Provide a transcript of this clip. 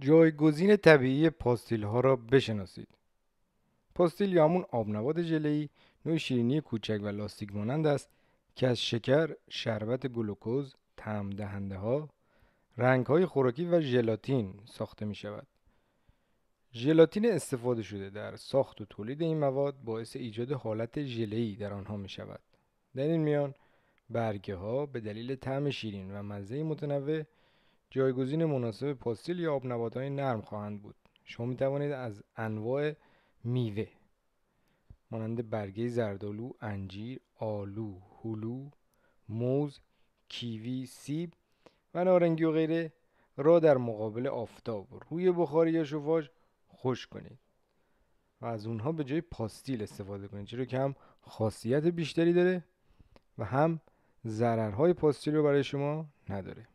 جایگزین طبیعی پاستیل ها را بشناسید. پاستیل یا همون آبنواد ژله‌ای نوع شیرینی کوچک و لاستیک مانند است که از شکر، شربت گلوکوز، تعم دهنده ها، رنگ های خوراکی و ژلاتین ساخته می شود. ژلاتین استفاده شده در ساخت و تولید این مواد باعث ایجاد حالت ای در آنها می شود. در این میان برگه ها به دلیل طعم شیرین و مزه متنوع جایگزین مناسب پاستیل یا آب نرم خواهند بود شما می توانید از انواع میوه مانند برگه زردالو، انجیر، آلو، هلو، موز، کیوی، سیب و نارنگی و غیره را در مقابل آفتاب روی بخاری یا شفاش خوش کنید و از اونها به جای پاستیل استفاده کنید چرا که هم خاصیت بیشتری داره و هم ضررهای پاستیل رو برای شما نداره